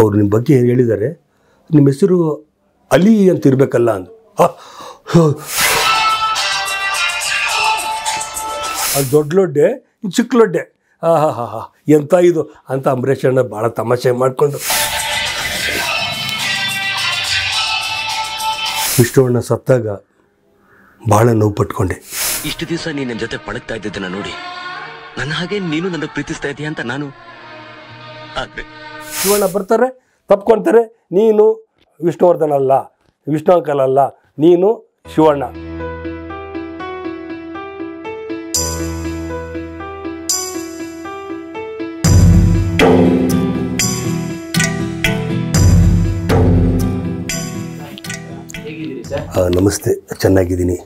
ಅವರು ನಿಮ್ಮ ಬಗ್ಗೆ ಹೇಳಿದ್ದಾರೆ ನಿಮ್ಮ ಹೆಸರು ಅಲಿ ಅಂತ ಇರಬೇಕಲ್ಲ ಅಂದು ಅದು ದೊಡ್ಡ ಲೊಡ್ಡೆ ಚಿಕ್ಕ ಲೊಡ್ಡೆ ಹಾಂ ಹಾ ಹಾಂ ಎಂಥ ಇದು ಅಂತ ಅಂಬರೀಷ್ ಅಣ್ಣ ಭಾಳ ತಮಾಷೆ ಮಾಡಿಕೊಂಡು ಅಣ್ಣ ಸತ್ತಾಗ ಭಾಳ ನೋವು ಪಟ್ಕೊಂಡೆ ಇಷ್ಟು ದಿವಸ ನೀನು ನನ್ನ ಜೊತೆ ಪಳಗ್ತಾ ಇದ್ದಿದ್ದನ್ನು ನೋಡಿ ನನ್ನ ಹಾಗೆ ನೀನು ನನ್ನ ಪ್ರೀತಿಸ್ತಾ ಇದ್ದೀಯ ಅಂತ ನಾನು ಆದರೆ ಶಿವಣ್ಣ ಬರ್ತಾರೆ ತಪ್ಕೊಂತಾರೆ ನೀನು ವಿಷ್ಣುವರ್ಧನ್ ಅಲ್ಲ ವಿಷ್ಣು ಅಂಕಲ್ ಅಲ್ಲ ನೀನು ಶಿವಣ್ಣ ನಮಸ್ತೆ ಚೆನ್ನಾಗಿದ್ದೀನಿ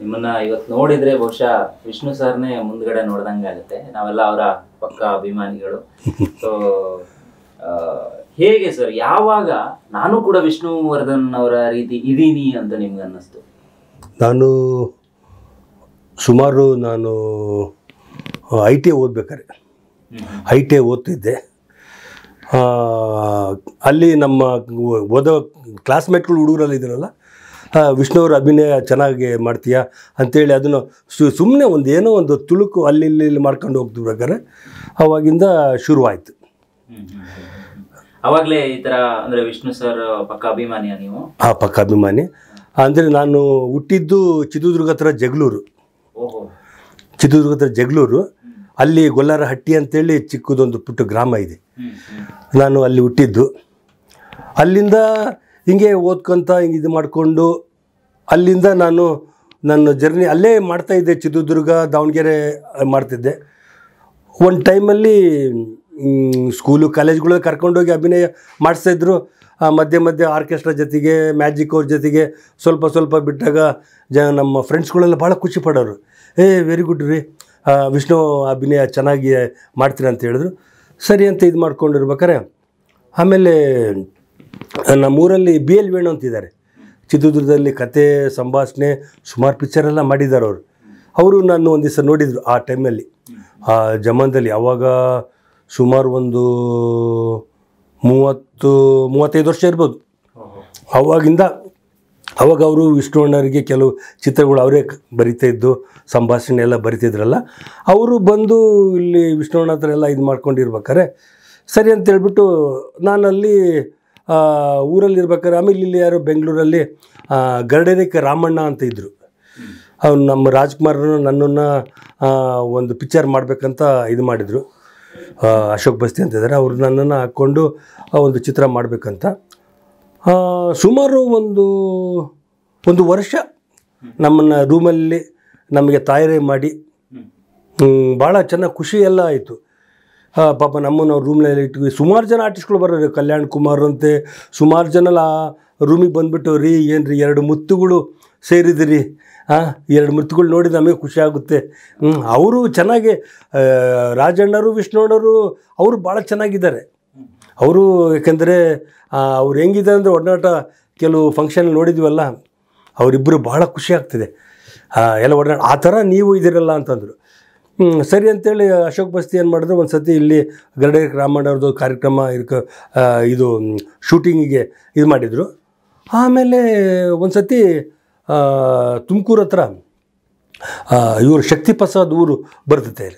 ನಿಮ್ಮನ್ನ ಇವತ್ತು ನೋಡಿದ್ರೆ ಬಹುಶಃ ವಿಷ್ಣು ಸರ್ನೇ ಮುಂದ್ಗಡೆ ನೋಡ್ದಂಗೆ ಆಗುತ್ತೆ ನಾವೆಲ್ಲ ಅವರ ಪಕ್ಕ ಅಭಿಮಾನಿಗಳು ಸೊ ಹೇಗೆ ಸರ್ ಯಾವಾಗ ನಾನು ಕೂಡ ವಿಷ್ಣುವರ್ಧನ್ ಅವರ ರೀತಿ ಇದ್ದೀನಿ ಅಂತ ನಿಮ್ಗೆ ಅನ್ನಿಸ್ತು ನಾನು ಸುಮಾರು ನಾನು ಐ ಟಿ ಓದ್ಬೇಕಾರೆ ಐ ಟಿ ಓದ್ತಿದ್ದೆ ಅಲ್ಲಿ ನಮ್ಮ ಓದೋ ಕ್ಲಾಸ್ಮೇಟ್ಗಳು ಹುಡುಗರಲ್ಲಿ ಇದರಲ್ಲ ವಿಷ್ಣುವ್ರ ಅಭಿನಯ ಚೆನ್ನಾಗಿ ಮಾಡ್ತೀಯಾ ಅಂಥೇಳಿ ಅದನ್ನು ಸು ಸುಮ್ಮನೆ ಒಂದು ಏನೋ ಒಂದು ತುಳುಕು ಅಲ್ಲಿ ಇಲ್ಲಿ ಮಾಡ್ಕೊಂಡು ಹೋಗ್ತಿರ್ಬೇಕಾರೆ ಅವಾಗಿಂದ ಶುರುವಾಯಿತು ಅವಾಗಲೇ ಈ ಥರ ಅಂದರೆ ವಿಷ್ಣು ಸರ್ ಪಕ್ಕ ಅಭಿಮಾನಿಯ ನೀವು ಹಾ ಪಕ್ಕ ಅಭಿಮಾನಿ ಅಂದರೆ ನಾನು ಹುಟ್ಟಿದ್ದು ಚಿತ್ರದುರ್ಗ ಹತ್ರ ಜಗಳೂರು ಓಹೋ ಚಿತ್ರದುರ್ಗ ಹತ್ರ ಜಗಳೂರು ಅಲ್ಲಿ ಗೊಲ್ಲಾರಹಟ್ಟಿ ಅಂತೇಳಿ ಚಿಕ್ಕದೊಂದು ಪುಟ್ಟ ಗ್ರಾಮ ಇದೆ ನಾನು ಅಲ್ಲಿ ಹುಟ್ಟಿದ್ದು ಅಲ್ಲಿಂದ ಹಿಂಗೆ ಓದ್ಕೊತ ಹಿಂಗೆ ಇದು ಮಾಡಿಕೊಂಡು ಅಲ್ಲಿಂದ ನಾನು ನನ್ನ ಜರ್ನಿ ಅಲ್ಲೇ ಮಾಡ್ತಾಯಿದ್ದೆ ಚಿತ್ರದುರ್ಗ ದಾವಣಗೆರೆ ಮಾಡ್ತಿದ್ದೆ ಒಂದು ಟೈಮಲ್ಲಿ ಸ್ಕೂಲು ಕಾಲೇಜ್ಗಳಲ್ಲಿ ಕರ್ಕೊಂಡೋಗಿ ಅಭಿನಯ ಮಾಡಿಸ್ತಾಯಿದ್ರು ಮಧ್ಯೆ ಮಧ್ಯೆ ಆರ್ಕೆಸ್ಟ್ರಾ ಜೊತೆಗೆ ಮ್ಯಾಜಿಕ್ ಅವ್ರ ಜೊತೆಗೆ ಸ್ವಲ್ಪ ಸ್ವಲ್ಪ ಬಿಟ್ಟಾಗ ಜ ನಮ್ಮ ಫ್ರೆಂಡ್ಸ್ಗಳೆಲ್ಲ ಭಾಳ ಖುಷಿ ಪಡೋರು ಏ ವೆರಿ ಗುಡ್ ರೀ ವಿಷ್ಣು ಅಭಿನಯ ಚೆನ್ನಾಗಿ ಮಾಡ್ತೀರ ಅಂತ ಹೇಳಿದ್ರು ಸರಿ ಅಂತ ಇದು ಮಾಡ್ಕೊಂಡಿರ್ಬೇಕಾರೆ ಆಮೇಲೆ ನಮ್ಮೂರಲ್ಲಿ ಬಿ ಎಲ್ ವೇಣು ಅಂತಿದ್ದಾರೆ ಚಿತ್ರದುರ್ಗದಲ್ಲಿ ಕತೆ ಸಂಭಾಷಣೆ ಸುಮಾರು ಪಿಕ್ಚರೆಲ್ಲ ಮಾಡಿದ್ದಾರೆ ಅವರು ಅವರು ನಾನು ಒಂದು ದಿವಸ ನೋಡಿದರು ಆ ಟೈಮಲ್ಲಿ ಆ ಜಮಾನದಲ್ಲಿ ಯಾವಾಗ ಸುಮಾರು ಒಂದು ಮೂವತ್ತು ಮೂವತ್ತೈದು ವರ್ಷ ಇರ್ಬೋದು ಅವಾಗಿಂದ ಅವಾಗ ಅವರು ವಿಷ್ಣುವಣ್ಣರಿಗೆ ಕೆಲವು ಚಿತ್ರಗಳು ಅವರೇ ಬರಿತಾ ಇದ್ದು ಸಂಭಾಷಣೆ ಎಲ್ಲ ಬರಿತಿದ್ರಲ್ಲ ಅವರು ಬಂದು ಇಲ್ಲಿ ಅಣ್ಣ ಹತ್ರ ಎಲ್ಲ ಇದು ಮಾಡ್ಕೊಂಡಿರ್ಬೇಕಾರೆ ಸರಿ ಅಂತೇಳ್ಬಿಟ್ಟು ನಾನಲ್ಲಿ ಊರಲ್ಲಿರ್ಬೇಕಾದ್ರೆ ಆಮೇಲೆ ಇಲ್ಲಿ ಯಾರು ಬೆಂಗಳೂರಲ್ಲಿ ಗರ್ಡನಿಕ್ ರಾಮಣ್ಣ ಅಂತ ಇದ್ದರು ಅವ್ನು ನಮ್ಮ ರಾಜ್ಕುಮಾರನು ನನ್ನನ್ನು ಒಂದು ಪಿಕ್ಚರ್ ಮಾಡಬೇಕಂತ ಇದು ಮಾಡಿದರು ಅಶೋಕ್ ಬಸ್ತಿ ಇದ್ದಾರೆ ಅವರು ನನ್ನನ್ನು ಹಾಕ್ಕೊಂಡು ಒಂದು ಚಿತ್ರ ಮಾಡಬೇಕಂತ ಸುಮಾರು ಒಂದು ಒಂದು ವರ್ಷ ನಮ್ಮನ್ನು ರೂಮಲ್ಲಿ ನಮಗೆ ತಯಾರಿ ಮಾಡಿ ಭಾಳ ಚೆನ್ನಾಗಿ ಖುಷಿ ಎಲ್ಲ ಆಯಿತು ಪಾಪ ನಮ್ಮನ್ನು ನಾವು ರೂಮ್ನಲ್ಲಿ ಇಟ್ವಿ ಸುಮಾರು ಜನ ಆರ್ಟಿಸ್ಟ್ಗಳು ಬರೋರು ಕಲ್ಯಾಣ್ ಕುಮಾರ್ ಅಂತೆ ಸುಮಾರು ಜನ ರೂಮಿಗೆ ಬಂದುಬಿಟ್ಟು ರೀ ಏನು ರೀ ಎರಡು ಮುತ್ತುಗಳು ಸೇರಿದಿರಿ ಎರಡು ಮೃತಗಳು ನೋಡಿ ನಮಗೆ ಖುಷಿ ಆಗುತ್ತೆ ಅವರು ಚೆನ್ನಾಗಿ ರಾಜಣ್ಣರು ವಿಷ್ಣುಣ್ಣರು ಅವರು ಭಾಳ ಚೆನ್ನಾಗಿದ್ದಾರೆ ಅವರು ಏಕೆಂದರೆ ಅವ್ರು ಹೆಂಗಿದ್ದಾರೆ ಅಂದರೆ ಒಡನಾಟ ಕೆಲವು ಫಂಕ್ಷನ್ ನೋಡಿದ್ವಲ್ಲ ಅವರಿಬ್ಬರು ಭಾಳ ಖುಷಿ ಆಗ್ತಿದೆ ಎಲ್ಲ ಒಡನಾಟ ಆ ಥರ ನೀವು ಇದಿರಲ್ಲ ಅಂತಂದರು ಸರಿ ಅಂತೇಳಿ ಅಶೋಕ್ ಬಸ್ತಿ ಏನು ಮಾಡಿದ್ರು ಒಂದು ಸತಿ ಇಲ್ಲಿ ಗರಡೆ ರಾಮಣ್ಣವ್ರದ್ದು ಕಾರ್ಯಕ್ರಮ ಇರ್ಕ ಇದು ಶೂಟಿಂಗಿಗೆ ಇದು ಮಾಡಿದರು ಆಮೇಲೆ ಒಂದು ಸತಿ ತುಮಕೂರು ಹತ್ರ ಇವರು ಶಕ್ತಿ ಪ್ರಸಾದ್ ಊರು ಬರ್ತೈತೆ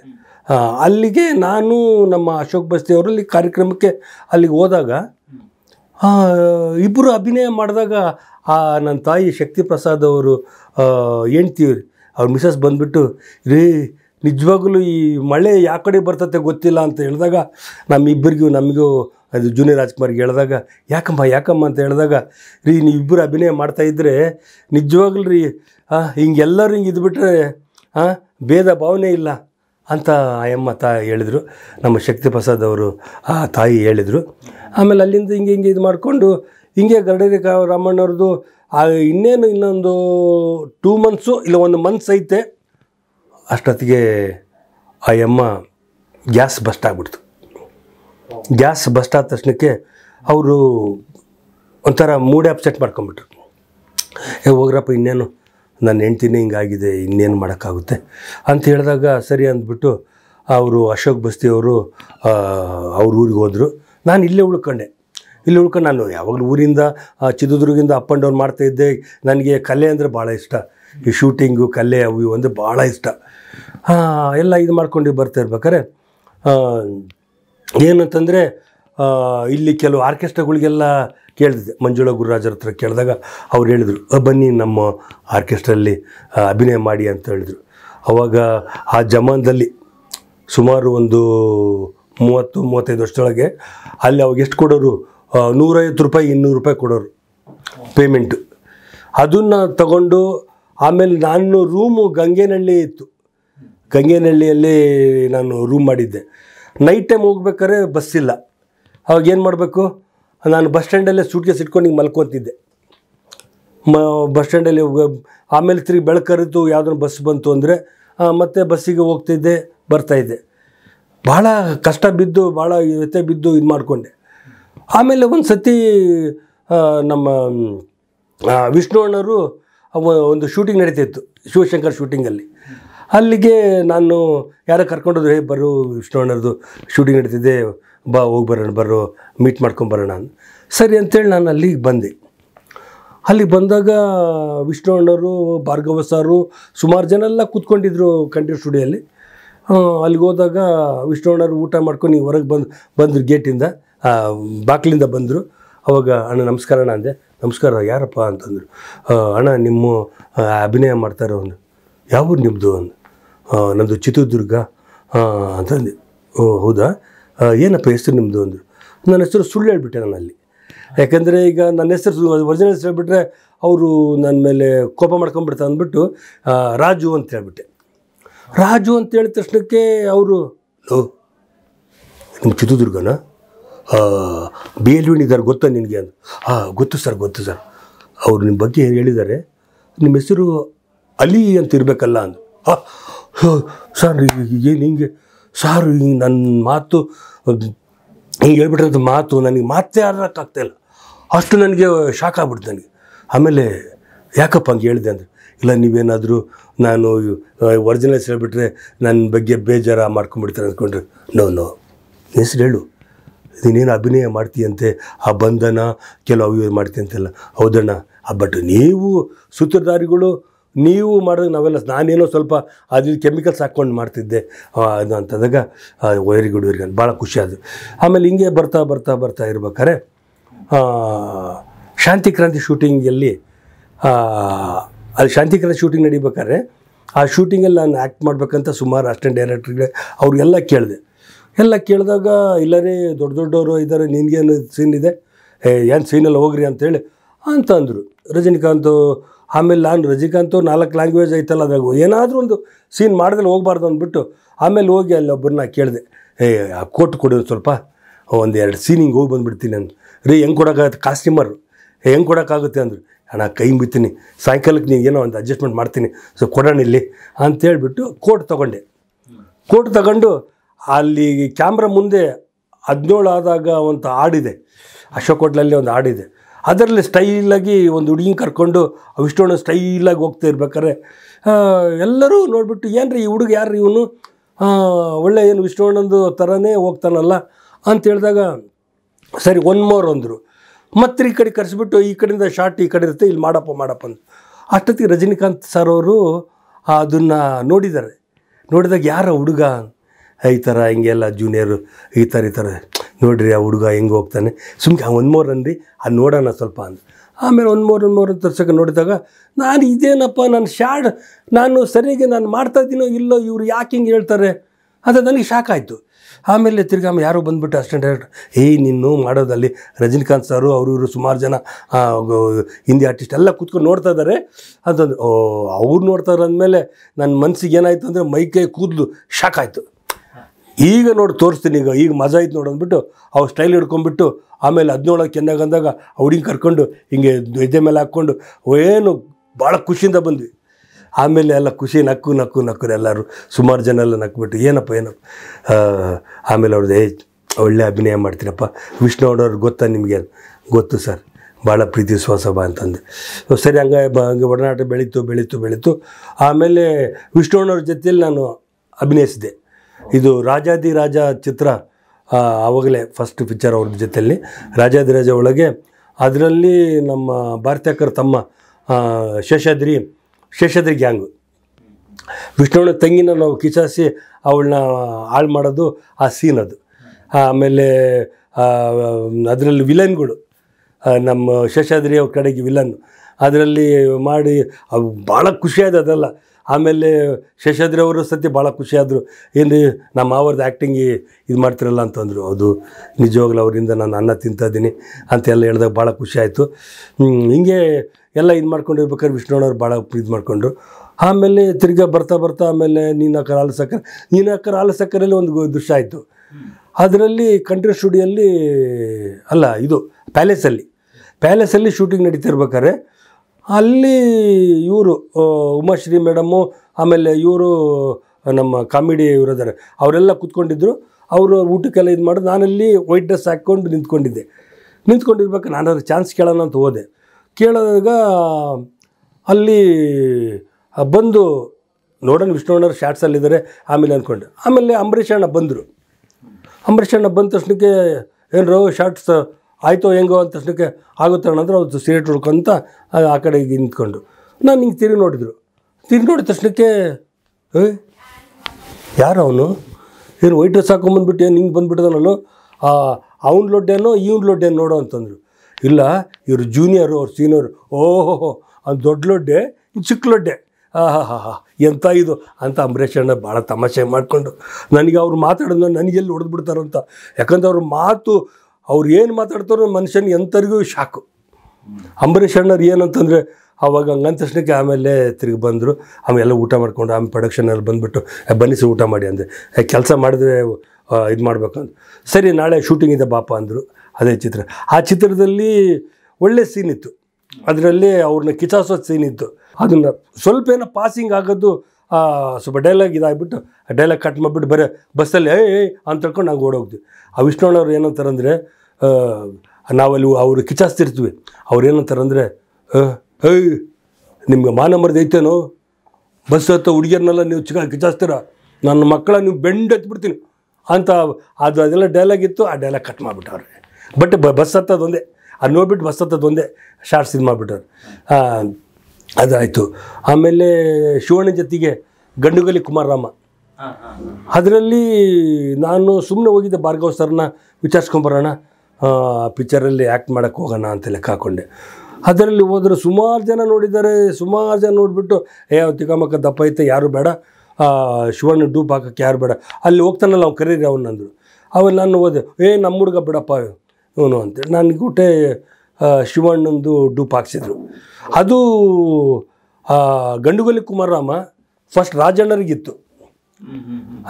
ಅಲ್ಲಿಗೆ ನಾನು ನಮ್ಮ ಅಶೋಕ್ ಬಸ್ತಿಯವರಲ್ಲಿ ಅಲ್ಲಿ ಕಾರ್ಯಕ್ರಮಕ್ಕೆ ಅಲ್ಲಿಗೆ ಹೋದಾಗ ಇಬ್ಬರು ಅಭಿನಯ ಮಾಡಿದಾಗ ಆ ನನ್ನ ತಾಯಿ ಶಕ್ತಿ ಪ್ರಸಾದ್ ಅವರು ಹೆಂಡ್ತೀವ್ರಿ ಅವ್ರ ಮಿಸಸ್ ಬಂದುಬಿಟ್ಟು ರೀ ನಿಜವಾಗಲೂ ಈ ಮಳೆ ಯಾವ ಕಡೆ ಬರ್ತತೆ ಗೊತ್ತಿಲ್ಲ ಅಂತ ಹೇಳಿದಾಗ ನಮ್ಮಿಬ್ಬರಿಗೂ ನಮಗೂ ಅದು ಜೂನಿಯರ್ ರಾಜ್ಕುಮಾರ್ಗೆ ಹೇಳಿದಾಗ ಯಾಕಮ್ಮ ಯಾಕಮ್ಮ ಅಂತ ಹೇಳಿದಾಗ ರೀ ನೀವು ಇಬ್ಬರು ಅಭಿನಯ ಮಾಡ್ತಾಯಿದ್ರೆ ನಿಜವಾಗ್ಲೂ ರೀ ಹಾಂ ಹಿಂಗೆಲ್ಲರೂ ಹಿಂಗೆ ಇದ್ಬಿಟ್ರೆ ಹಾಂ ಭೇದ ಭಾವನೆ ಇಲ್ಲ ಅಂತ ಆಯಮ್ಮ ತಾಯಿ ಹೇಳಿದರು ನಮ್ಮ ಶಕ್ತಿ ಪ್ರಸಾದ್ ಅವರು ಆ ತಾಯಿ ಹೇಳಿದರು ಆಮೇಲೆ ಅಲ್ಲಿಂದ ಹಿಂಗೆ ಹಿಂಗೆ ಇದು ಮಾಡಿಕೊಂಡು ಹಿಂಗೆ ಗರಡೇರಿ ರಾಮಣ್ಣವ್ರದ್ದು ಆ ಇನ್ನೇನು ಇನ್ನೊಂದು ಟೂ ಮಂತ್ಸು ಇಲ್ಲ ಒಂದು ಮಂತ್ಸ್ ಐತೆ ಅಷ್ಟೊತ್ತಿಗೆ ಆಯಮ್ಮ ಗ್ಯಾಸ್ ಬಸ್ಟ್ ಆಗಿಬಿಡ್ತು ಗ್ಯಾಸ್ ಬಸ್ಟ್ ಆದ ತಕ್ಷಣಕ್ಕೆ ಅವರು ಒಂಥರ ಮೂಡ್ ಅಪ್ಸೆಟ್ ಮಾಡ್ಕೊಂಬಿಟ್ರು ಏ ಹೋಗ್ರಪ್ಪ ಇನ್ನೇನು ನನ್ನ ಹೆಂಡ್ತಿನೇ ಹಿಂಗಾಗಿದೆ ಇನ್ನೇನು ಮಾಡೋಕ್ಕಾಗುತ್ತೆ ಅಂತ ಹೇಳಿದಾಗ ಸರಿ ಅಂದ್ಬಿಟ್ಟು ಅವರು ಅಶೋಕ್ ಬಸ್ತಿಯವರು ಅವ್ರ ಊರಿಗೆ ಹೋದರು ನಾನು ಇಲ್ಲೇ ಉಳ್ಕೊಂಡೆ ಇಲ್ಲಿ ಉಳ್ಕೊಂಡು ನಾನು ಯಾವಾಗಲೂ ಊರಿಂದ ಚಿತ್ರದುರ್ಗಿಂದ ಅಪ್ ಆ್ಯಂಡ್ ಡೌನ್ ಮಾಡ್ತಾ ಇದ್ದೆ ನನಗೆ ಕಲೆ ಅಂದರೆ ಭಾಳ ಇಷ್ಟ ಈ ಶೂಟಿಂಗು ಕಲೆ ಅವು ಇವು ಅಂದರೆ ಭಾಳ ಇಷ್ಟ ಎಲ್ಲ ಇದು ಮಾಡ್ಕೊಂಡು ಬರ್ತಾ ಇರ್ಬೇಕಾರೆ ಏನಂತಂದರೆ ಇಲ್ಲಿ ಕೆಲವು ಆರ್ಕೆಸ್ಟ್ರಾಗಳಿಗೆಲ್ಲ ಕೇಳಿದೆ ಮಂಜುಳ ಗುರುರಾಜರ ಹತ್ರ ಕೇಳಿದಾಗ ಅವ್ರು ಹೇಳಿದರು ಬನ್ನಿ ನಮ್ಮ ಆರ್ಕೆಸ್ಟ್ರಲ್ಲಿ ಅಭಿನಯ ಮಾಡಿ ಅಂತ ಹೇಳಿದರು ಅವಾಗ ಆ ಜಮಾನದಲ್ಲಿ ಸುಮಾರು ಒಂದು ಮೂವತ್ತು ಮೂವತ್ತೈದು ವರ್ಷದೊಳಗೆ ಅಲ್ಲಿ ಅವಾಗ ಎಷ್ಟು ಕೊಡೋರು ನೂರೈವತ್ತು ರೂಪಾಯಿ ಇನ್ನೂರು ರೂಪಾಯಿ ಕೊಡೋರು ಪೇಮೆಂಟು ಅದನ್ನು ತಗೊಂಡು ಆಮೇಲೆ ನಾನು ರೂಮು ಗಂಗೆನಹಳ್ಳಿ ಇತ್ತು ಗಂಗೆನಹಳ್ಳಿಯಲ್ಲಿ ನಾನು ರೂಮ್ ಮಾಡಿದ್ದೆ ನೈಟ್ ಟೈಮ್ ಹೋಗ್ಬೇಕಾದ್ರೆ ಬಸ್ ಇಲ್ಲ ಅವಾಗ ಏನು ಮಾಡಬೇಕು ನಾನು ಬಸ್ ಸ್ಟ್ಯಾಂಡಲ್ಲೇ ಸೂಟ್ಗೆ ಸಿಟ್ಕೊಂಡು ಹಿಂಗೆ ಮಲ್ಕೊತಿದ್ದೆ ಮ ಬಸ್ ಸ್ಟ್ಯಾಂಡಲ್ಲಿ ಆಮೇಲೆ ತಿರುಗಿ ಬೆಳಕರಿತು ಯಾವ್ದಾರು ಬಸ್ ಬಂತು ಅಂದರೆ ಮತ್ತೆ ಬಸ್ಸಿಗೆ ಹೋಗ್ತಿದ್ದೆ ಬರ್ತಾಯಿದ್ದೆ ಭಾಳ ಕಷ್ಟ ಬಿದ್ದು ಭಾಳ ಇತೆ ಬಿದ್ದು ಇದು ಮಾಡಿಕೊಂಡೆ ಆಮೇಲೆ ಒಂದು ಸತಿ ನಮ್ಮ ಅಣ್ಣವರು ಒಂದು ಶೂಟಿಂಗ್ ನಡೀತಿತ್ತು ಶಿವಶಂಕರ್ ಶೂಟಿಂಗಲ್ಲಿ ಅಲ್ಲಿಗೆ ನಾನು ಯಾರೋ ಕರ್ಕೊಂಡೋದ್ರು ಹೇ ಬರು ವಿಷ್ಣುವಣ್ಣರದು ಶೂಟಿಂಗ್ ನಡೀತಿದ್ದೆ ಬಾ ಹೋಗಿ ಬರೋಣ ಬರೋ ಮೀಟ್ ಮಾಡ್ಕೊಂಬರೋಣ ಸರಿ ಅಂತೇಳಿ ನಾನು ಅಲ್ಲಿಗೆ ಬಂದೆ ಅಲ್ಲಿಗೆ ಬಂದಾಗ ವಿಷ್ಣು ಅಣ್ಣವರು ಭಾರ್ಗವ ಸಾರು ಸುಮಾರು ಜನ ಎಲ್ಲ ಕೂತ್ಕೊಂಡಿದ್ರು ಕಂಟಿ ಸ್ಟುಡಿಯೋಲ್ಲಿ ಅಲ್ಲಿಗೆ ಹೋದಾಗ ವಿಷ್ಣು ಊಟ ಮಾಡ್ಕೊಂಡು ನೀವು ಹೊರಗೆ ಬಂದು ಬಂದರು ಗೇಟಿಂದ ಬಾಕ್ಲಿಂದ ಬಂದರು ಅವಾಗ ಅಣ್ಣ ನಮಸ್ಕಾರ ಅಣ್ಣ ಅಂದೆ ನಮಸ್ಕಾರ ಯಾರಪ್ಪ ಅಂತಂದರು ಅಣ್ಣ ನಿಮ್ಮ ಅಭಿನಯ ಮಾಡ್ತಾರೋ ಒಂದು ಯಾವ ಊರು ನಿಮ್ಮದು ಅಂದ ನಮ್ಮದು ಚಿತ್ರದುರ್ಗ ಅಂತಂದು ಓ ಹೌದಾ ಏನಪ್ಪ ಹೆಸರು ನಿಮ್ಮದು ಅಂದರು ನನ್ನ ಹೆಸರು ಸುಳ್ಳು ಹೇಳಿಬಿಟ್ಟೆ ನಾನು ಅಲ್ಲಿ ಯಾಕಂದರೆ ಈಗ ನನ್ನ ಹೆಸರು ಒರಿಜಿನಲ್ ಹೆಸರು ಹೇಳ್ಬಿಟ್ರೆ ಅವರು ನನ್ನ ಮೇಲೆ ಕೋಪ ಮಾಡ್ಕೊಂಬಿಡ್ತ ಅಂದ್ಬಿಟ್ಟು ರಾಜು ಅಂತ ಹೇಳ್ಬಿಟ್ಟೆ ರಾಜು ಅಂತ ಹೇಳಿದ ತಕ್ಷಣಕ್ಕೆ ಅವರು ಓ ನಿಮ್ಮ ಚಿತ್ರದುರ್ಗನ ಬಿ ಎಲ್ ಇದ್ದಾರೆ ಗೊತ್ತಾ ನಿನಗೆ ಅಂತ ಹಾಂ ಗೊತ್ತು ಸರ್ ಗೊತ್ತು ಸರ್ ಅವರು ನಿಮ್ಮ ಬಗ್ಗೆ ಏನು ಹೇಳಿದ್ದಾರೆ ನಿಮ್ಮ ಹೆಸರು ಅಲ್ಲಿ ಅಂತ ಇರಬೇಕಲ್ಲ ಅಂದು ಸರ್ ಏನು ಹಿಂಗೆ ಸಾರು ನನ್ನ ಮಾತು ಹಿಂಗೆ ಹೇಳ್ಬಿಟ್ಟಂಥ ಮಾತು ನನಗೆ ಮಾತೇ ಇಲ್ಲ ಅಷ್ಟು ನನಗೆ ಶಾಕ್ ಆಗ್ಬಿಡ್ತು ನನಗೆ ಆಮೇಲೆ ಯಾಕಪ್ಪ ಹಂಗೆ ಹೇಳಿದೆ ಅಂದರೆ ಇಲ್ಲ ನೀವೇನಾದರೂ ನಾನು ಒರಿಜಿನಲ್ಸ್ ಹೇಳ್ಬಿಟ್ರೆ ನನ್ನ ಬಗ್ಗೆ ಬೇಜಾರ ಮಾಡ್ಕೊಂಡ್ಬಿಡ್ತಾರೆ ಅಂದ್ಕೊಂಡ್ರೆ ನೋ ನೋ ಹೆಸರು ಹೇಳು ನೀನೇನು ಅಭಿನಯ ಮಾಡ್ತೀಯಂತೆ ಆ ಬಂಧನ ಕೆಲವು ಮಾಡ್ತೀಯಂತೆಲ್ಲ ಹೌದಣ್ಣ ಬಟ್ ನೀವು ಸೂತ್ರಧಾರಿಗಳು ನೀವು ಮಾಡಿದ್ರೆ ನಾವೆಲ್ಲ ನಾನೇನೋ ಸ್ವಲ್ಪ ಅದು ಕೆಮಿಕಲ್ಸ್ ಹಾಕ್ಕೊಂಡು ಮಾಡ್ತಿದ್ದೆ ಅದು ಅಂತಂದಾಗ ವೈರಿ ಗುಡ್ ವೆರಿ ಭಾಳ ಖುಷಿ ಅದು ಆಮೇಲೆ ಹಿಂಗೆ ಬರ್ತಾ ಬರ್ತಾ ಬರ್ತಾ ಇರ್ಬೇಕಾರೆ ಶಾಂತಿ ಕ್ರಾಂತಿ ಶೂಟಿಂಗಲ್ಲಿ ಅಲ್ಲಿ ಶಾಂತಿ ಕ್ರಾಂತಿ ಶೂಟಿಂಗ್ ನಡಿಬೇಕಾದ್ರೆ ಆ ಶೂಟಿಂಗಲ್ಲಿ ನಾನು ಆ್ಯಕ್ಟ್ ಮಾಡಬೇಕಂತ ಸುಮಾರು ಅಷ್ಟೇ ಡೈರೆಕ್ಟ್ರಿಗೆ ಅವ್ರಿಗೆಲ್ಲ ಕೇಳಿದೆ ಎಲ್ಲ ಕೇಳಿದಾಗ ಇಲ್ಲರೇ ದೊಡ್ಡ ದೊಡ್ಡವರು ಇದ್ದಾರೆ ನಿನಗೇನು ಸೀನ್ ಇದೆ ಏನು ಸೀನಲ್ಲಿ ಹೋಗ್ರಿ ಅಂತೇಳಿ ಅಂತ ಅಂದರು ರಜನಿಕಾಂತ್ ಆಮೇಲೆ ನಾನು ರಜಿಕಾಂತು ನಾಲ್ಕು ಲ್ಯಾಂಗ್ವೇಜ್ ಐತಲ್ಲ ಅದ್ರಾಗ ಏನಾದರೂ ಒಂದು ಸೀನ್ ಮಾಡಿದ್ರೆ ಹೋಗ್ಬಾರ್ದು ಅಂದ್ಬಿಟ್ಟು ಆಮೇಲೆ ಹೋಗಿ ಅಲ್ಲಿ ಒಬ್ಬರನ್ನ ಕೇಳಿದೆ ಏಯ್ ಆ ಕೋಟ್ ಕೊಡೋದು ಸ್ವಲ್ಪ ಒಂದು ಎರಡು ಸೀನಿಂಗ್ ಹೋಗಿ ಬಂದುಬಿಡ್ತೀನಿ ನಾನು ರೀ ಹೆಂಗೆ ಕೊಡೋಕ್ಕಾಗುತ್ತೆ ಕಾಸ್ಟ್ಯೂಮರ್ ಹೆಂಗೆ ಕೊಡೋಕ್ಕಾಗುತ್ತೆ ಅಂದರು ಅಣ್ಣ ಕೈ ಬಿತ್ತೀನಿ ಸಾಯಂಕಾಲಕ್ಕೆ ನೀವು ಏನೋ ಒಂದು ಅಡ್ಜಸ್ಟ್ಮೆಂಟ್ ಮಾಡ್ತೀನಿ ಸೊ ಕೊಡೋಣ ಇಲ್ಲಿ ಅಂತೇಳ್ಬಿಟ್ಟು ಕೋಟ್ ತೊಗೊಂಡೆ ಕೋಟ್ ತಗೊಂಡು ಅಲ್ಲಿ ಕ್ಯಾಮ್ರಾ ಮುಂದೆ ಹದಿನೇಳು ಆದಾಗ ಒಂದು ಹಾಡಿದೆ ಅಶೋಕ್ ಹೋಟ್ಲಲ್ಲಿ ಒಂದು ಹಾಡಿದೆ ಅದರಲ್ಲಿ ಸ್ಟೈಲಾಗಿ ಒಂದು ಹುಡುಗಿನ ಕರ್ಕೊಂಡು ವಿಷ್ಣುವಣ್ಣ ಸ್ಟೈಲಾಗಿ ಹೋಗ್ತಾ ಇರ್ಬೇಕಾರೆ ಎಲ್ಲರೂ ನೋಡಿಬಿಟ್ಟು ಏನು ರೀ ಈ ಹುಡುಗ ಯಾರು ಇವನು ಒಳ್ಳೆ ಏನು ವಿಷ್ಣುವಣ್ಣಂದು ಥರನೇ ಹೋಗ್ತಾನಲ್ಲ ಅಂತ ಹೇಳಿದಾಗ ಸರಿ ಒನ್ ಮೋರ್ ಅಂದರು ಮತ್ತೆ ಈ ಕಡೆ ಕರೆಸಿಬಿಟ್ಟು ಈ ಕಡೆಯಿಂದ ಶಾರ್ಟ್ ಈ ಕಡೆ ಇರುತ್ತೆ ಇಲ್ಲಿ ಮಾಡಪ್ಪ ಮಾಡಪ್ಪ ಅಂತ ಅಷ್ಟೊತ್ತಿಗೆ ರಜನಿಕಾಂತ್ ಸರ್ ಅವರು ಅದನ್ನು ನೋಡಿದ್ದಾರೆ ನೋಡಿದಾಗ ಯಾರ ಹುಡುಗ ಈ ಥರ ಹಿಂಗೆಲ್ಲ ಜೂನಿಯರು ಈ ಥರ ಈ ಥರ ನೋಡಿರಿ ಆ ಹುಡುಗ ಹೆಂಗೆ ಹೋಗ್ತಾನೆ ಹಂಗೆ ಒಂದು ಮೂರು ಅನ್ರಿ ಅದು ನೋಡೋಣ ಸ್ವಲ್ಪ ಅಂತ ಆಮೇಲೆ ಒಂದು ಮೂರು ಒಂದು ಮೂರು ತರ್ಸಕ್ಕೆ ನೋಡಿದಾಗ ನಾನು ಇದೇನಪ್ಪ ನಾನು ಶಾಡ್ ನಾನು ಸರಿಯಾಗಿ ನಾನು ಮಾಡ್ತಾ ಇದ್ದೀನೋ ಇಲ್ಲೋ ಇವರು ಯಾಕೆ ಹಿಂಗೆ ಹೇಳ್ತಾರೆ ಅದು ನನಗೆ ಶಾಕ್ ಆಯಿತು ಆಮೇಲೆ ತಿರ್ಗಿ ಆಮೇಲೆ ಯಾರೋ ಬಂದುಬಿಟ್ಟು ಅಸಿಸ್ಟೆಂಟ್ ಡೈರೆಕ್ಟರ್ ಏಯ್ ನೀನು ಮಾಡೋದಲ್ಲಿ ರಜನಿಕಾಂತ್ ಸಾರು ಅವರು ಇವರು ಸುಮಾರು ಜನ ಹಿಂದಿ ಆರ್ಟಿಸ್ಟ್ ಎಲ್ಲ ಕೂತ್ಕೊಂಡು ನೋಡ್ತಾ ಇದ್ದಾರೆ ಅಂತಂದು ಓ ಅವ್ರು ನೋಡ್ತಾರೆ ಅಂದಮೇಲೆ ನನ್ನ ಮನಸ್ಸಿಗೆ ಏನಾಯಿತು ಅಂದರೆ ಮೈ ಕೈ ಕೂದಲು ಶಾಕ್ ಆಯಿತು ಈಗ ನೋಡಿ ತೋರಿಸ್ತೀನಿ ಈಗ ಈಗ ಮಜಾ ಐತೆ ನೋಡಿ ಅಂದ್ಬಿಟ್ಟು ಅವ್ರು ಸ್ಟೈಲ್ ಹಿಡ್ಕೊಂಬಿಟ್ಟು ಆಮೇಲೆ ಹದಿನೇಳಕ್ಕೆ ಚೆನ್ನಾಗಿ ಅಂದಾಗ ಹುಡುಗಿ ಕರ್ಕೊಂಡು ಹಿಂಗೆ ಎದೆ ಮೇಲೆ ಹಾಕ್ಕೊಂಡು ಏನು ಭಾಳ ಖುಷಿಯಿಂದ ಬಂದ್ವಿ ಆಮೇಲೆ ಎಲ್ಲ ಖುಷಿ ನಕ್ಕು ನಕ್ಕು ನಕ್ಕು ಎಲ್ಲರೂ ಸುಮಾರು ಜನ ಎಲ್ಲ ನಕ್ಬಿಟ್ಟು ಏನಪ್ಪ ಏನಪ್ಪ ಆಮೇಲೆ ಅವ್ರದ್ದು ಏ ಒಳ್ಳೆ ಅಭಿನಯ ಮಾಡ್ತೀರಪ್ಪ ವಿಷ್ಣು ಅವ್ರವ್ರು ಗೊತ್ತಾ ನಿಮಗೆ ಗೊತ್ತು ಸರ್ ಭಾಳ ಪ್ರೀತಿ ಬಾ ಅಂತಂದು ಸರಿ ಹಂಗೆ ಹಂಗೆ ಒಡನಾಟ ಬೆಳೀತು ಬೆಳೀತು ಬೆಳೀತು ಆಮೇಲೆ ವಿಷ್ಣುವಣ್ಣವ್ರ ಜೊತೆಯಲ್ಲಿ ನಾನು ಅಭಿನಯಿಸಿದೆ ಇದು ರಾಜಾದಿ ರಾಜ ಚಿತ್ರ ಆವಾಗಲೇ ಫಸ್ಟ್ ಪಿಕ್ಚರ್ ಅವ್ರ ಜೊತೆಯಲ್ಲಿ ರಾಜಾದಿರಾಜ ಒಳಗೆ ಅದರಲ್ಲಿ ನಮ್ಮ ಭಾರತೀಯಕರ್ ತಮ್ಮ ಶೇಷಾದ್ರಿ ಶೇಷಾದ್ರಿ ಗ್ಯಾಂಗ್ ವಿಷ್ಣುವಿನ ತಂಗಿನ ನಾವು ಕಿಚಾಸಿ ಅವಳನ್ನ ಹಾಳು ಮಾಡೋದು ಆ ಸೀನ್ ಅದು ಆಮೇಲೆ ಅದರಲ್ಲಿ ವಿಲನ್ಗಳು ನಮ್ಮ ಶೇಷಾದ್ರಿ ಅವ್ರ ಕಡೆಗೆ ವಿಲನ್ ಅದರಲ್ಲಿ ಮಾಡಿ ಅವು ಭಾಳ ಖುಷಿಯಾದ ಅದೆಲ್ಲ ಆಮೇಲೆ ಶೇಷಾದ್ರಿ ಅವರು ಸತಿ ಭಾಳ ಖುಷಿಯಾದರು ಏನು ನಮ್ಮ ಅವ್ರದ್ದು ಆ್ಯಕ್ಟಿಂಗ್ ಇದು ಮಾಡ್ತಿರಲ್ಲ ಅಂತಂದರು ಅದು ನಿಜವಾಗ್ಲೂ ಅವರಿಂದ ನಾನು ಅನ್ನ ತಿಂತಾಯಿದ್ದೀನಿ ಅಂತೆಲ್ಲ ಹೇಳಿದಾಗ ಭಾಳ ಖುಷಿ ಆಯಿತು ಹಿಂಗೆ ಎಲ್ಲ ಇದು ಮಾಡ್ಕೊಂಡಿರ್ಬೇಕಾದ್ರೆ ವಿಷ್ಣುವಣ್ಣವ್ರು ಭಾಳ ಇದು ಮಾಡಿಕೊಂಡ್ರು ಆಮೇಲೆ ತಿರ್ಗಾ ಬರ್ತಾ ಬರ್ತಾ ಆಮೇಲೆ ನೀನಾಕರ್ ಹಾಲು ಸಕ್ಕರೆ ನೀನು ಹಾಲು ಸಕ್ಕರೆಯಲ್ಲಿ ಒಂದು ದೃಶ್ಯ ಆಯಿತು ಅದರಲ್ಲಿ ಕಂಟ್ರಿ ಸ್ಟುಡಿಯಲ್ಲಿ ಅಲ್ಲ ಇದು ಪ್ಯಾಲೇಸಲ್ಲಿ ಪ್ಯಾಲೇಸಲ್ಲಿ ಶೂಟಿಂಗ್ ನಡೀತಿರ್ಬೇಕಾದ್ರೆ ಅಲ್ಲಿ ಇವರು ಉಮಾಶ್ರೀ ಮೇಡಮ್ಮು ಆಮೇಲೆ ಇವರು ನಮ್ಮ ಕಾಮಿಡಿ ಇವರದಾರೆ ಅವರೆಲ್ಲ ಕೂತ್ಕೊಂಡಿದ್ದರು ಅವರು ಊಟಕ್ಕೆಲ್ಲ ಇದು ಮಾಡೋದು ನಾನಲ್ಲಿ ವೈಟ್ ಡ್ರೆಸ್ ಹಾಕ್ಕೊಂಡು ನಿಂತ್ಕೊಂಡಿದ್ದೆ ನಿಂತ್ಕೊಂಡಿರ್ಬೇಕು ನಾನು ಅದ್ರ ಚಾನ್ಸ್ ಕೇಳೋಣ ಅಂತ ಹೋದೆ ಕೇಳಿದಾಗ ಅಲ್ಲಿ ಬಂದು ನೋಡೋಣ ವಿಷ್ಣುವಣ್ಣವ್ರು ಶಾರ್ಟ್ಸಲ್ಲಿದ್ದಾರೆ ಆಮೇಲೆ ಅಂದ್ಕೊಂಡೆ ಆಮೇಲೆ ಅಂಬರೀಷ್ ಅಣ್ಣ ಬಂದರು ಅಂಬರೀಷ್ ಅಣ್ಣ ಬಂದ ತಕ್ಷಣಕ್ಕೆ ಏನರೋ ಶಾರ್ಟ್ಸ್ ಆಯಿತು ಹೆಂಗೋ ಅಂತ ತಕ್ಷಣಕ್ಕೆ ಆಗುತ್ತೆ ಅನ್ನೋದ್ರೆ ಅವ್ರು ಸೀರೆಟ್ ಹುಡ್ಕೊಂತ ಆ ಕಡೆ ಈಗ ನಿಂತ್ಕೊಂಡು ನಾನು ಹಿಂಗೆ ತಿರುಗಿ ನೋಡಿದ್ರು ತಿರುಗಿ ನೋಡಿದ ತಕ್ಷಣಕ್ಕೆ ಯಾರು ಅವನು ಏನು ವೈಟ್ ಡ್ರೆಸ್ ಹಾಕೊಂಬಂದ್ಬಿಟ್ಟು ಏನು ಹಿಂಗೆ ಬಂದುಬಿಟ್ಟಿದೆ ನಾನು ಅವ್ನ ಲೊಡ್ಡೇನೋ ಇವ್ನ ಲೊಡ್ಡೇನು ನೋಡೋ ಅಂತಂದರು ಇಲ್ಲ ಇವರು ಜೂನಿಯರು ಅವ್ರ ಸೀನಿಯರು ಓಹೋ ಅವ್ನು ದೊಡ್ಡ ಲೊಡ್ಡೆ ಚಿಕ್ಕ ಲೊಡ್ಡೆ ಹಾಂ ಹಾಂ ಹಾಂ ಎಂಥ ಇದು ಅಂತ ಅಂಬರೀಷ್ ಅಣ್ಣ ಭಾಳ ತಮಾಷೆ ಮಾಡಿಕೊಂಡು ನನಗೆ ಅವ್ರು ಮಾತಾಡೋದನ್ನ ನನಗೆಲ್ಲಿ ಹೊಡೆದ್ಬಿಡ್ತಾರಂತ ಯಾಕಂದ್ರೆ ಅವ್ರ ಮಾತು ಅವ್ರು ಏನು ಮಾತಾಡ್ತಾರೋ ಮನುಷ್ಯನ ಎಂಥರಿಗೂ ಶಾಕು ಅಂಬರೀಷ್ ಅಣ್ಣವ್ರು ಏನಂತಂದರೆ ಅವಾಗ ಹಂಗಂದ ತಕ್ಷಣಕ್ಕೆ ಆಮೇಲೆ ತಿರುಗಿ ಬಂದರು ಆಮೇಲೆ ಊಟ ಮಾಡ್ಕೊಂಡು ಆಮೇಲೆ ಪ್ರೊಡಕ್ಷನಲ್ಲಿ ಬಂದುಬಿಟ್ಟು ಬನ್ನಿಸಿ ಊಟ ಮಾಡಿ ಅಂದರೆ ಕೆಲಸ ಮಾಡಿದ್ರೆ ಇದು ಮಾಡಬೇಕಂತ ಸರಿ ನಾಳೆ ಶೂಟಿಂಗ್ ಇದೆ ಬಾಪ ಅಂದರು ಅದೇ ಚಿತ್ರ ಆ ಚಿತ್ರದಲ್ಲಿ ಒಳ್ಳೆ ಸೀನ್ ಇತ್ತು ಅದರಲ್ಲಿ ಅವ್ರನ್ನ ಕಿಚಾಸೋ ಸೀನ್ ಇತ್ತು ಅದನ್ನು ಸ್ವಲ್ಪ ಏನೋ ಪಾಸಿಂಗ್ ಆಗೋದು ಸ್ವಲ್ಪ ಡೈಲಾಗ್ ಇದಾಗ್ಬಿಟ್ಟು ಆ ಡೈಲಾಗ್ ಕಟ್ ಮಾಡಿಬಿಟ್ಟು ಬರೀ ಬಸ್ಸಲ್ಲಿ ಏ ಅಂತ ತಿಳ್ಕೊಂಡು ನಾವು ಓಡೋಗ್ತೀವಿ ಆ ವಿಷ್ಣುವಣ್ಣವ್ರು ಅಂದರೆ ನಾವಲ್ಲಿ ಅವರು ಕಿಚಾಸ್ತಿರ್ತೀವಿ ಅವ್ರು ಅಂದರೆ ಏಯ್ ನಿಮ್ಗೆ ಮಾನ ಐತೇನೋ ಬಸ್ ಹತ್ತೋ ಹುಡುಗಿಯರನ್ನೆಲ್ಲ ನೀವು ಚಿಕ್ಕ ಕಿಚಾಸ್ತೀರ ನನ್ನ ಮಕ್ಕಳ ನೀವು ಬೆಂಡ್ ಎತ್ಬಿಡ್ತೀನಿ ಅಂತ ಅದು ಅದೆಲ್ಲ ಡೈಲಾಗ್ ಇತ್ತು ಆ ಡೈಲಾಗ್ ಕಟ್ ಮಾಡಿಬಿಟ್ಟವ್ರೆ ಬಟ್ ಬಸ್ ಹತ್ತದೊಂದೇ ಅದು ನೋಡ್ಬಿಟ್ಟು ಬಸ್ ಹತ್ತದೊಂದೇ ಶಾರ್ಟ್ಸ್ ಇದು ಮಾಡಿಬಿಟ್ಟವ್ರು ಅದಾಯಿತು ಆಮೇಲೆ ಶಿವಣ್ಣ ಜೊತೆಗೆ ಗಂಡುಗಲಿ ಕುಮಾರರಾಮ ಅದರಲ್ಲಿ ನಾನು ಸುಮ್ಮನೆ ಹೋಗಿದ್ದೆ ಭಾರ್ಗವ್ ಸರ್ನ ವಿಚಾರಿಸ್ಕೊಂಬರೋಣ ಪಿಕ್ಚರಲ್ಲಿ ಆ್ಯಕ್ಟ್ ಮಾಡೋಕ್ಕೆ ಹೋಗೋಣ ಅಂತ ಲೆಕ್ಕ ಹಾಕೊಂಡೆ ಅದರಲ್ಲಿ ಹೋದರೆ ಸುಮಾರು ಜನ ನೋಡಿದ್ದಾರೆ ಸುಮಾರು ಜನ ನೋಡಿಬಿಟ್ಟು ಏ ತಿಗಮಕ್ಕ ದಪ್ಪ ಐತೆ ಯಾರು ಬೇಡ ಶಿವಣ್ಣ ಡೂಪ್ ಹಾಕೋಕ್ಕೆ ಯಾರು ಬೇಡ ಅಲ್ಲಿ ಹೋಗ್ತಾನಲ್ಲ ಅವ್ನು ಕರೀರಿ ಅವನು ಅವಾಗ ನಾನು ಹೋದೆ ಏ ನಮ್ಮ ಹುಡುಗ ಬಿಡಪ್ಪ ಇವನು ಅಂತೇಳಿ ನನಗೆ ಗುಟ್ಟೆ ಶಿವಣ್ಣಂದು ಡೂಪ್ ಹಾಕ್ಸಿದ್ರು ಅದು ಗಂಡುಗಲಿ ಕುಮಾರರಾಮ ಫಸ್ಟ್ ರಾಜಣ್ಣರಿಗಿತ್ತು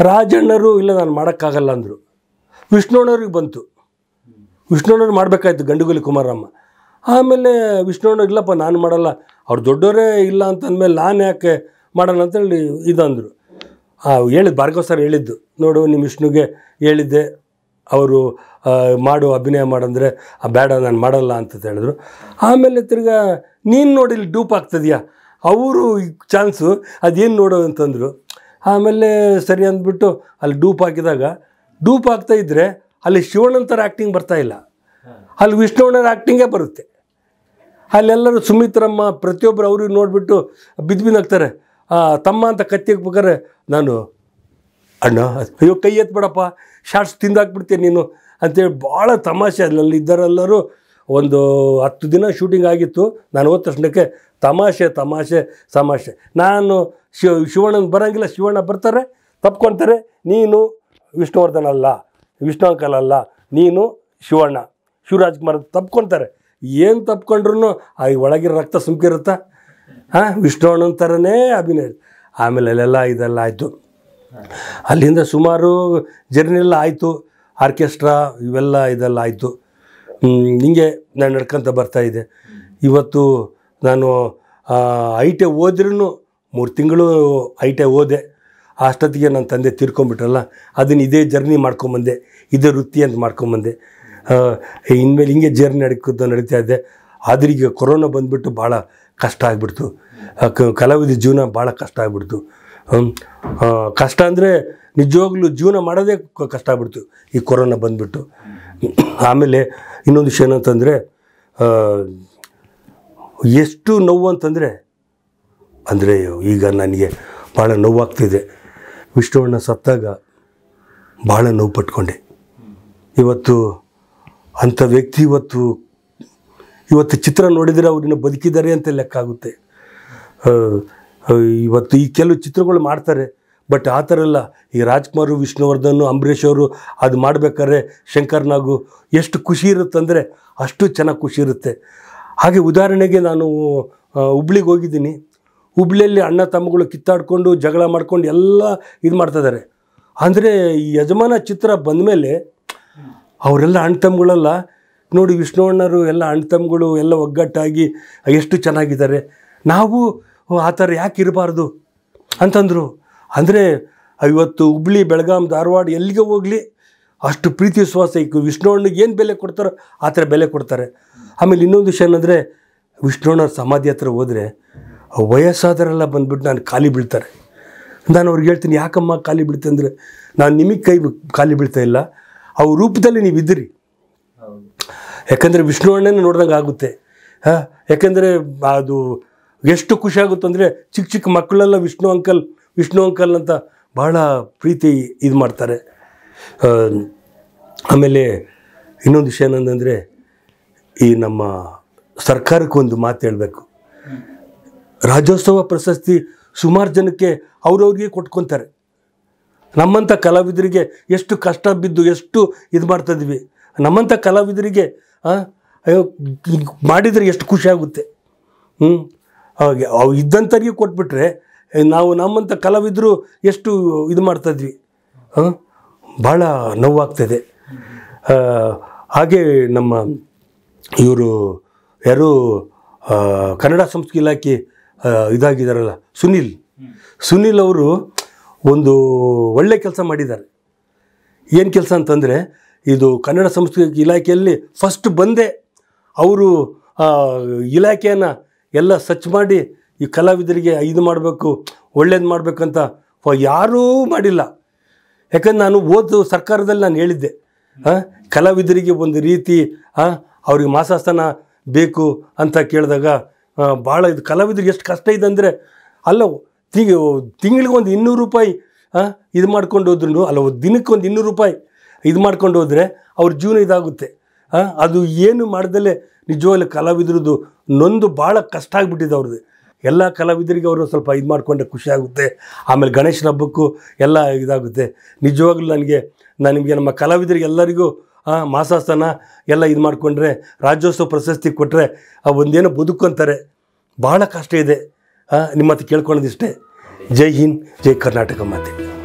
ರಾಜಣ್ಣರು ಇಲ್ಲ ನಾನು ಮಾಡೋಕ್ಕಾಗಲ್ಲ ಅಂದರು ವಿಷ್ಣುಣ್ಣವ್ರಿಗೆ ಬಂತು ವಿಷ್ಣುಣ್ಣವ್ರು ಮಾಡಬೇಕಾಯ್ತು ಗಂಡುಗೊಲಿ ಕುಮಾರರಾಮ ಆಮೇಲೆ ವಿಷ್ಣುಣ್ಣವ್ರು ಇಲ್ಲಪ್ಪ ನಾನು ಮಾಡಲ್ಲ ಅವ್ರು ದೊಡ್ಡವರೇ ಇಲ್ಲ ಅಂತಂದಮೇಲೆ ನಾನು ಯಾಕೆ ಮಾಡೋಣ ಅಂತೇಳಿ ಇದಂದರು ಹೇಳಿದ್ದು ಭಾರ್ಗವ್ ಸರ್ ಹೇಳಿದ್ದು ನೋಡು ನಿಮ್ಮ ವಿಷ್ಣುಗೆ ಹೇಳಿದ್ದೆ ಅವರು ಮಾಡು ಅಭಿನಯ ಮಾಡಂದರೆ ಬೇಡ ನಾನು ಮಾಡಲ್ಲ ಅಂತ ಹೇಳಿದ್ರು ಆಮೇಲೆ ತಿರ್ಗಾ ನೀನು ನೋಡಿ ಇಲ್ಲಿ ಡೂಪ್ ಆಗ್ತದೆಯಾ ಅವರು ಚಾನ್ಸು ಅದೇನು ನೋಡು ಅಂತಂದರು ಆಮೇಲೆ ಸರಿ ಅಂದ್ಬಿಟ್ಟು ಅಲ್ಲಿ ಡೂಪ್ ಹಾಕಿದಾಗ ಡೂಪ್ ಇದ್ದರೆ ಅಲ್ಲಿ ಶಿವಣ್ಣಂತರ ಆ್ಯಕ್ಟಿಂಗ್ ಬರ್ತಾಯಿಲ್ಲ ಅಲ್ಲಿ ವಿಷ್ಣುವಣ್ಣರ ಆ್ಯಕ್ಟಿಂಗೇ ಬರುತ್ತೆ ಅಲ್ಲೆಲ್ಲರೂ ಸುಮಿತ್ರಮ್ಮ ಪ್ರತಿಯೊಬ್ಬರು ಅವ್ರಿಗೆ ನೋಡಿಬಿಟ್ಟು ಬಿದ್ದು ಬಿದ್ದಾಗ್ತಾರೆ ತಮ್ಮ ಅಂತ ಕತ್ತಿ ಹಾಕ್ಬೇಕಾದ್ರೆ ನಾನು ಅಣ್ಣ ಅಯ್ಯೋ ಕೈ ಎತ್ಬೇಡಪ್ಪ ಶಾರ್ಟ್ಸ್ ತಿಂದಾಕ್ಬಿಡ್ತೀನಿ ನೀನು ಅಂತೇಳಿ ಭಾಳ ತಮಾಷೆ ಅಲ್ಲಿ ಇದ್ದರೆಲ್ಲರೂ ಒಂದು ಹತ್ತು ದಿನ ಶೂಟಿಂಗ್ ಆಗಿತ್ತು ನಾನು ಹೋದ ತಕ್ಷಣಕ್ಕೆ ತಮಾಷೆ ತಮಾಷೆ ತಮಾಷೆ ನಾನು ಶಿವ ಶಿವಣ್ಣನ ಬರೋಂಗಿಲ್ಲ ಶಿವಣ್ಣ ಬರ್ತಾರೆ ತಪ್ಕೊತಾರೆ ನೀನು ವಿಷ್ಣುವರ್ಧನ್ ಅಲ್ಲ ವಿಷ್ಣುವಂಕಲ್ ಅಲ್ಲ ನೀನು ಶಿವಣ್ಣ ಶಿವರಾಜ್ಕುಮಾರ್ ಕುಮಾರ್ ತಪ್ಕೊತಾರೆ ಏನು ತಪ್ಕೊಂಡ್ರು ಆ ಒಳಗಿರೋ ರಕ್ತ ಸುಮ್ಕಿರುತ್ತಾ ಹಾಂ ವಿಷ್ಣುವಣ್ಣನ ಥರನೇ ಅಭಿನಯ ಆಮೇಲೆ ಅಲ್ಲೆಲ್ಲ ಇದೆಲ್ಲ ಆಯಿತು ಅಲ್ಲಿಂದ ಸುಮಾರು ಎಲ್ಲ ಆಯಿತು ಆರ್ಕೆಸ್ಟ್ರಾ ಇವೆಲ್ಲ ಇದೆಲ್ಲ ಆಯಿತು ಹಿಂಗೆ ನಾನು ನಡ್ಕೊಂತ ಬರ್ತಾಯಿದ್ದೆ ಇವತ್ತು ನಾನು ಐ ಟಿ ಓದ್ರೂ ಮೂರು ತಿಂಗಳು ಐ ಟಿ ಓದೆ ಅಷ್ಟೊತ್ತಿಗೆ ನನ್ನ ತಂದೆ ತೀರ್ಕೊಂಬಿಟ್ರಲ್ಲ ಅದನ್ನು ಇದೇ ಜರ್ನಿ ಮಾಡ್ಕೊಂಬಂದೆ ಇದೇ ವೃತ್ತಿ ಅಂತ ಮಾಡ್ಕೊಂಬಂದೆ ಇನ್ಮೇಲೆ ಹಿಂಗೆ ಜರ್ನಿ ನಡ್ಕೋತ ನಡೀತಾ ಇದ್ದೆ ಆದರೆ ಈಗ ಕೊರೋನಾ ಬಂದುಬಿಟ್ಟು ಭಾಳ ಕಷ್ಟ ಆಗಿಬಿಡ್ತು ಕಲಾವಿದ ಜೀವನ ಭಾಳ ಕಷ್ಟ ಆಗ್ಬಿಡ್ತು ಕಷ್ಟ ಅಂದರೆ ನಿಜವಾಗ್ಲೂ ಜೀವನ ಮಾಡೋದೇ ಕಷ್ಟ ಆಗ್ಬಿಡ್ತು ಈ ಕೊರೋನಾ ಬಂದುಬಿಟ್ಟು ಆಮೇಲೆ ಇನ್ನೊಂದು ವಿಷಯ ಏನಂತಂದರೆ ಎಷ್ಟು ನೋವು ಅಂತಂದರೆ ಅಂದರೆ ಈಗ ನನಗೆ ಭಾಳ ನೋವಾಗ್ತಿದೆ ವಿಷ್ಣುವಣ್ಣ ಸತ್ತಾಗ ಭಾಳ ನೋವು ಪಟ್ಕೊಂಡೆ ಇವತ್ತು ಅಂಥ ವ್ಯಕ್ತಿ ಇವತ್ತು ಇವತ್ತು ಚಿತ್ರ ನೋಡಿದರೆ ಅವ್ರನ್ನ ಬದುಕಿದ್ದಾರೆ ಅಂತ ಲೆಕ್ಕ ಆಗುತ್ತೆ ಇವತ್ತು ಈ ಕೆಲವು ಚಿತ್ರಗಳು ಮಾಡ್ತಾರೆ ಬಟ್ ಆ ಥರ ಎಲ್ಲ ಈ ರಾಜ್ಕುಮಾರು ವಿಷ್ಣುವರ್ಧನ್ ಅಂಬರೀಷ್ ಅವರು ಅದು ಮಾಡಬೇಕಾದ್ರೆ ಶಂಕರ್ ಎಷ್ಟು ಖುಷಿ ಇರುತ್ತೆ ಅಂದರೆ ಅಷ್ಟು ಚೆನ್ನಾಗಿ ಖುಷಿ ಇರುತ್ತೆ ಹಾಗೆ ಉದಾಹರಣೆಗೆ ನಾನು ಹುಬ್ಳಿಗೆ ಹೋಗಿದ್ದೀನಿ ಹುಬ್ಳಿಯಲ್ಲಿ ಅಣ್ಣ ತಮ್ಮಗಳು ಕಿತ್ತಾಡ್ಕೊಂಡು ಜಗಳ ಮಾಡ್ಕೊಂಡು ಎಲ್ಲ ಇದು ಮಾಡ್ತಾಯಿದ್ದಾರೆ ಅಂದರೆ ಈ ಯಜಮಾನ ಚಿತ್ರ ಬಂದ ಮೇಲೆ ಅವರೆಲ್ಲ ಅಣ್ಣ ತಮ್ಮಗಳೆಲ್ಲ ನೋಡಿ ವಿಷ್ಣುವಣ್ಣರು ಎಲ್ಲ ಅಣ್ಣ ತಮ್ಮಗಳು ಎಲ್ಲ ಒಗ್ಗಟ್ಟಾಗಿ ಎಷ್ಟು ಚೆನ್ನಾಗಿದ್ದಾರೆ ನಾವು ಓ ಆ ಥರ ಯಾಕೆ ಇರಬಾರ್ದು ಅಂತಂದರು ಅಂದರೆ ಇವತ್ತು ಹುಬ್ಳಿ ಬೆಳಗಾಂ ಧಾರವಾಡ ಎಲ್ಲಿಗೆ ಹೋಗಲಿ ಅಷ್ಟು ಪ್ರೀತಿ ವಿಶ್ವಾಸ ಇಕ್ಕು ವಿಷ್ಣುವಣ್ಣಿಗೆ ಏನು ಬೆಲೆ ಕೊಡ್ತಾರೋ ಆ ಥರ ಬೆಲೆ ಕೊಡ್ತಾರೆ ಆಮೇಲೆ ಇನ್ನೊಂದು ವಿಷಯ ಏನಂದರೆ ವಿಷ್ಣುವಣ್ಣ ಸಮಾಧಿ ಹತ್ರ ಹೋದರೆ ವಯಸ್ಸಾದರೆಲ್ಲ ಬಂದುಬಿಟ್ಟು ನಾನು ಖಾಲಿ ಬೀಳ್ತಾರೆ ನಾನು ಅವ್ರಿಗೆ ಹೇಳ್ತೀನಿ ಯಾಕಮ್ಮ ಖಾಲಿ ಬೀಳ್ತೆ ಅಂದರೆ ನಾನು ನಿಮಗೆ ಕೈ ಖಾಲಿ ಬೀಳ್ತಾ ಇಲ್ಲ ಅವ್ರ ರೂಪದಲ್ಲಿ ನೀವು ಇದ್ದೀರಿ ಯಾಕಂದರೆ ವಿಷ್ಣುವಣ್ಣನೇ ನೋಡ್ದಂಗೆ ಆಗುತ್ತೆ ಹಾಂ ಯಾಕಂದರೆ ಅದು ಎಷ್ಟು ಖುಷಿ ಆಗುತ್ತಂದರೆ ಚಿಕ್ಕ ಚಿಕ್ಕ ಮಕ್ಕಳೆಲ್ಲ ವಿಷ್ಣು ಅಂಕಲ್ ವಿಷ್ಣು ಅಂಕಲ್ ಅಂತ ಬಹಳ ಪ್ರೀತಿ ಇದು ಮಾಡ್ತಾರೆ ಆಮೇಲೆ ಇನ್ನೊಂದು ವಿಷಯ ಏನಂದರೆ ಈ ನಮ್ಮ ಸರ್ಕಾರಕ್ಕೊಂದು ಮಾತು ಹೇಳಬೇಕು ರಾಜ್ಯೋತ್ಸವ ಪ್ರಶಸ್ತಿ ಸುಮಾರು ಜನಕ್ಕೆ ಅವ್ರವ್ರಿಗೆ ಕೊಟ್ಕೊತಾರೆ ನಮ್ಮಂಥ ಕಲಾವಿದರಿಗೆ ಎಷ್ಟು ಕಷ್ಟ ಬಿದ್ದು ಎಷ್ಟು ಇದು ಮಾಡ್ತಾಯಿದ್ವಿ ನಮ್ಮಂಥ ಕಲಾವಿದರಿಗೆ ಅಯ್ಯೋ ಮಾಡಿದರೆ ಎಷ್ಟು ಖುಷಿಯಾಗುತ್ತೆ ಆಗುತ್ತೆ ಹ್ಞೂ ಹಾಗೆ ಅವು ಇದ್ದಂಥವ್ರಿಗೆ ಕೊಟ್ಬಿಟ್ರೆ ನಾವು ನಮ್ಮಂಥ ಕಲಾವಿದರು ಎಷ್ಟು ಇದು ಮಾಡ್ತಾಯಿದ್ವಿ ಹಾಂ ಭಾಳ ನೋವಾಗ್ತದೆ ಹಾಗೆ ನಮ್ಮ ಇವರು ಯಾರು ಕನ್ನಡ ಸಂಸ್ಕೃತಿ ಇಲಾಖೆ ಇದಾಗಿದ್ದಾರಲ್ಲ ಸುನಿಲ್ ಸುನಿಲ್ ಅವರು ಒಂದು ಒಳ್ಳೆ ಕೆಲಸ ಮಾಡಿದ್ದಾರೆ ಏನು ಕೆಲಸ ಅಂತಂದರೆ ಇದು ಕನ್ನಡ ಸಂಸ್ಕೃತಿ ಇಲಾಖೆಯಲ್ಲಿ ಫಸ್ಟ್ ಬಂದೆ ಅವರು ಇಲಾಖೆಯನ್ನು ಎಲ್ಲ ಸ್ವಚ್ಛ ಮಾಡಿ ಈ ಕಲಾವಿದರಿಗೆ ಇದು ಮಾಡಬೇಕು ಒಳ್ಳೇದು ಮಾಡಬೇಕಂತ ಯಾರೂ ಮಾಡಿಲ್ಲ ಯಾಕಂದ್ರೆ ನಾನು ಓದು ಸರ್ಕಾರದಲ್ಲಿ ನಾನು ಹೇಳಿದ್ದೆ ಹಾಂ ಕಲಾವಿದರಿಗೆ ಒಂದು ರೀತಿ ಹಾಂ ಅವ್ರಿಗೆ ಮಾಸಾಸ್ತನ ಬೇಕು ಅಂತ ಕೇಳಿದಾಗ ಭಾಳ ಇದು ಕಲಾವಿದರಿಗೆ ಎಷ್ಟು ಕಷ್ಟ ಇದೆ ಅಂದರೆ ಅಲ್ಲ ತಿಂಗ್ ತಿಂಗಳಿಗೆ ಒಂದು ಇನ್ನೂರು ರೂಪಾಯಿ ಹಾಂ ಇದು ಮಾಡ್ಕೊಂಡು ಹೋದ್ರು ಅಲ್ಲ ದಿನಕ್ಕೆ ಒಂದು ಇನ್ನೂರು ರೂಪಾಯಿ ಇದು ಮಾಡ್ಕೊಂಡು ಹೋದರೆ ಅವ್ರ ಜೀವನ ಇದಾಗುತ್ತೆ ಹಾಂ ಅದು ಏನು ಮಾಡ್ದಲೇ ನಿಜವಾಗ್ಲೂ ಕಲಾವಿದ್ರದ್ದು ನೊಂದು ಭಾಳ ಕಷ್ಟ ಆಗಿಬಿಟ್ಟಿದೆ ಅವ್ರದ್ದು ಎಲ್ಲ ಕಲಾವಿದರಿಗೆ ಅವರು ಸ್ವಲ್ಪ ಇದು ಮಾಡಿಕೊಂಡ್ರೆ ಖುಷಿಯಾಗುತ್ತೆ ಆಮೇಲೆ ಗಣೇಶನ ಹಬ್ಬಕ್ಕೂ ಎಲ್ಲ ಇದಾಗುತ್ತೆ ನಿಜವಾಗ್ಲೂ ನನಗೆ ನನಗೆ ನಮ್ಮ ಕಲಾವಿದರಿಗೆ ಎಲ್ಲರಿಗೂ ಮಾಸಾಸನ ಎಲ್ಲ ಇದು ಮಾಡಿಕೊಂಡ್ರೆ ರಾಜ್ಯೋತ್ಸವ ಪ್ರಶಸ್ತಿ ಕೊಟ್ಟರೆ ಒಂದೇನೋ ಬದುಕೊಂತಾರೆ ಭಾಳ ಕಷ್ಟ ಇದೆ ನಿಮ್ಮ ಹತ್ರ ಕೇಳ್ಕೊಳ್ಳೋದಿಷ್ಟೇ ಜೈ ಹಿಂದ್ ಜೈ ಕರ್ನಾಟಕ ಮಾತೆ